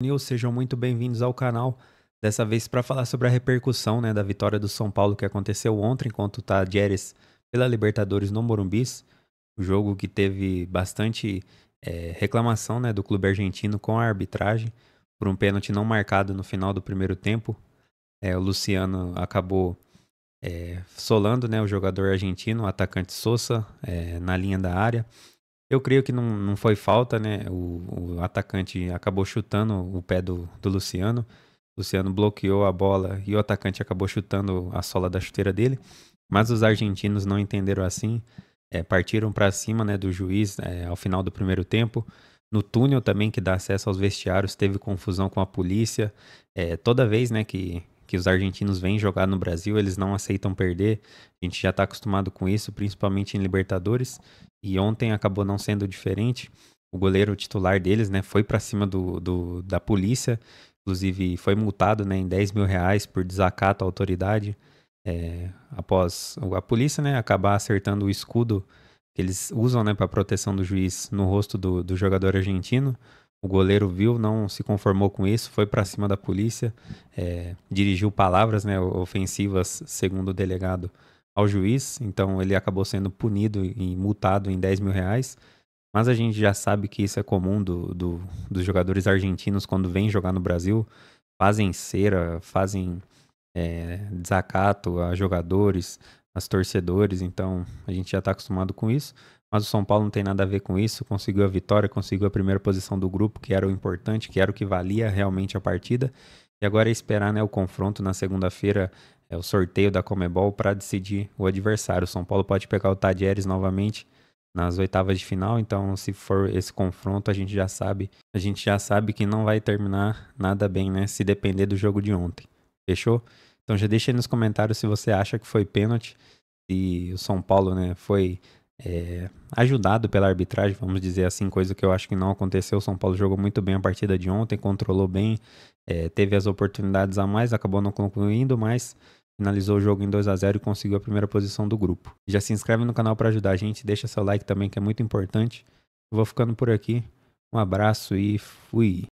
News, sejam muito bem-vindos ao canal. Dessa vez para falar sobre a repercussão né, da vitória do São Paulo que aconteceu ontem enquanto tá Jerez pela Libertadores no Morumbis. O um jogo que teve bastante é, reclamação né, do clube argentino com a arbitragem por um pênalti não marcado no final do primeiro tempo. É, o Luciano acabou é, solando né, o jogador argentino, o atacante Sousa, é, na linha da área. Eu creio que não, não foi falta, né? O, o atacante acabou chutando o pé do, do Luciano. O Luciano bloqueou a bola e o atacante acabou chutando a sola da chuteira dele. Mas os argentinos não entenderam assim. É, partiram para cima né, do juiz é, ao final do primeiro tempo. No túnel também que dá acesso aos vestiários, teve confusão com a polícia. É, toda vez né, que que os argentinos vêm jogar no Brasil, eles não aceitam perder. A gente já está acostumado com isso, principalmente em Libertadores. E ontem acabou não sendo diferente. O goleiro titular deles, né, foi para cima do, do, da polícia, inclusive foi multado, né, em 10 mil reais por desacato à autoridade. É, após a polícia, né, acabar acertando o escudo que eles usam, né, para proteção do juiz no rosto do, do jogador argentino. O goleiro viu, não se conformou com isso, foi para cima da polícia, é, dirigiu palavras né, ofensivas, segundo o delegado, ao juiz. Então ele acabou sendo punido e multado em 10 mil reais. Mas a gente já sabe que isso é comum do, do, dos jogadores argentinos quando vêm jogar no Brasil. Fazem cera, fazem é, desacato a jogadores, as torcedores, então a gente já está acostumado com isso. Mas o São Paulo não tem nada a ver com isso, conseguiu a vitória, conseguiu a primeira posição do grupo, que era o importante, que era o que valia realmente a partida. E agora é esperar né, o confronto na segunda-feira, é o sorteio da Comebol para decidir o adversário. O São Paulo pode pegar o Tadieres novamente nas oitavas de final, então se for esse confronto, a gente já sabe, a gente já sabe que não vai terminar nada bem, né, se depender do jogo de ontem. Fechou? Então já deixa aí nos comentários se você acha que foi pênalti e o São Paulo, né, foi é, ajudado pela arbitragem, vamos dizer assim, coisa que eu acho que não aconteceu. O São Paulo jogou muito bem a partida de ontem, controlou bem, é, teve as oportunidades a mais, acabou não concluindo, mas finalizou o jogo em 2 a 0 e conseguiu a primeira posição do grupo. Já se inscreve no canal para ajudar a gente, deixa seu like também que é muito importante. vou ficando por aqui. Um abraço e fui.